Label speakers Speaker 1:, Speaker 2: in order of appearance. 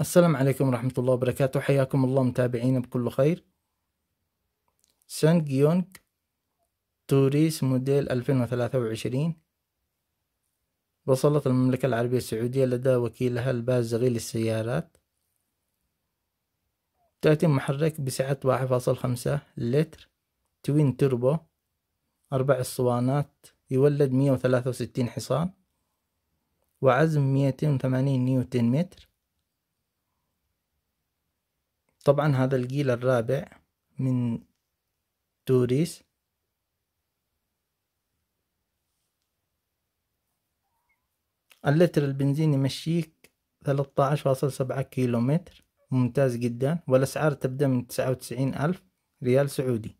Speaker 1: السلام عليكم ورحمة الله وبركاته حياكم الله متابعينا بكل خير
Speaker 2: سانج يونغ توريس موديل 2023 وصلت المملكة العربية السعودية لدى وكيلها البازغي للسيارات تأتي محرك بسعة واحد فاصل خمسة لتر توين توربو أربع اسطوانات يولد مية وثلاثة وستين حصان وعزم ميتين وثمانين نيوتن متر طبعا هذا الجيل الرابع من توريس اللتر البنزين يمشيك 13.7 كيلومتر ممتاز جدا والأسعار تبدأ من 99
Speaker 1: ألف ريال سعودي